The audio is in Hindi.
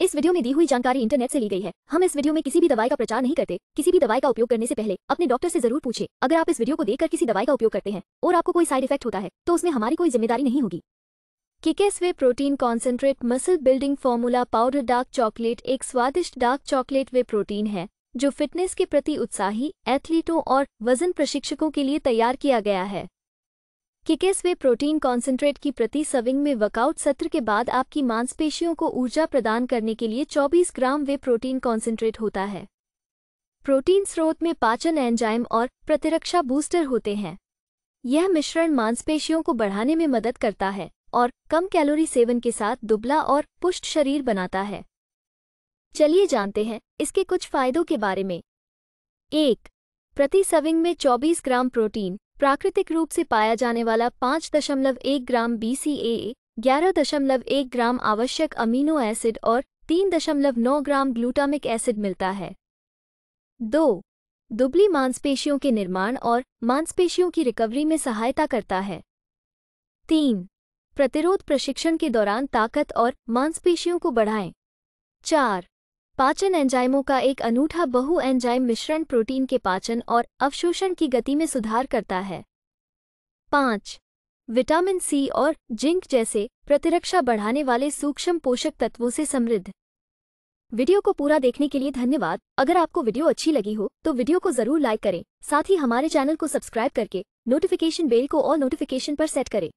इस वीडियो में दी हुई जानकारी इंटरनेट से ली गई है हम इस वीडियो में किसी भी दवाई का प्रचार नहीं करते किसी भी दवाई का उपयोग करने से पहले अपने डॉक्टर से जरूर पूछे अगर आप इस वीडियो को देखकर किसी दवाई का उपयोग करते हैं और आपको कोई साइड इफेक्ट होता है तो उसमें हमारी कोई जिम्मेदारी नहीं होगी किकेस whey protein concentrate muscle building formula powder dark chocolate एक स्वादिष्ट डार्क चॉकलेट वे प्रोटीन है जो फिटनेस के प्रति उत्साही एथलीटों और वजन प्रशिक्षकों के लिए तैयार किया गया है कि किस वे प्रोटीन कॉन्सेंट्रेट की प्रति सविंग में वर्कआउट सत्र के बाद आपकी मांसपेशियों को ऊर्जा प्रदान करने के लिए 24 ग्राम वे प्रोटीन कॉन्सेंट्रेट होता है प्रोटीन स्रोत में पाचन एंजाइम और प्रतिरक्षा बूस्टर होते हैं यह मिश्रण मांसपेशियों को बढ़ाने में मदद करता है और कम कैलोरी सेवन के साथ दुबला और पुष्ट शरीर बनाता है चलिए जानते हैं इसके कुछ फायदों के बारे में एक प्रति सविंग में 24 ग्राम प्रोटीन प्राकृतिक रूप से पाया जाने वाला 5.1 दशमलव एक ग्राम बी सी ए ग्यारह दशमलव एक ग्राम आवश्यक अमीनो एसिड और तीन दशमलव नौ ग्राम ग्लूटामिक एसिड मिलता है दो दुबली मांसपेशियों के निर्माण और मांसपेशियों की रिकवरी में सहायता करता है तीन प्रतिरोध प्रशिक्षण के दौरान ताकत और मांसपेशियों को बढ़ाएं चार पाचन एंजाइमों का एक अनूठा बहु एंजाइम मिश्रण प्रोटीन के पाचन और अवशोषण की गति में सुधार करता है पाँच विटामिन सी और जिंक जैसे प्रतिरक्षा बढ़ाने वाले सूक्ष्म पोषक तत्वों से समृद्ध वीडियो को पूरा देखने के लिए धन्यवाद अगर आपको वीडियो अच्छी लगी हो तो वीडियो को जरूर लाइक करें साथ ही हमारे चैनल को सब्सक्राइब करके नोटिफिकेशन बेल को और नोटिफिकेशन पर सेट करें